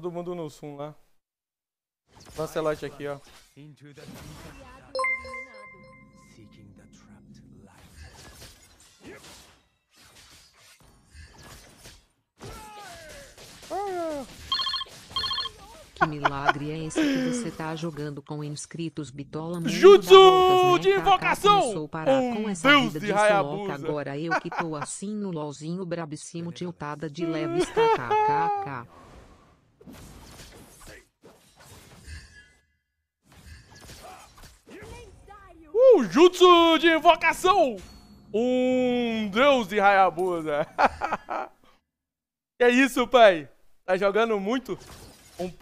Todo mundo no Sun lá. Lancelote aqui, ó. Que milagre é esse que você tá jogando com inscritos bitola? Jutsu né? de invocação! Sou parar oh, com essa Deus vida de, de louca. Agora eu que tô assim no LOLzinho brabíssimo tiltada de leve está kkk. jutsu de invocação. Um deus de Hayabusa. é isso, pai. Tá jogando muito? Um pouco.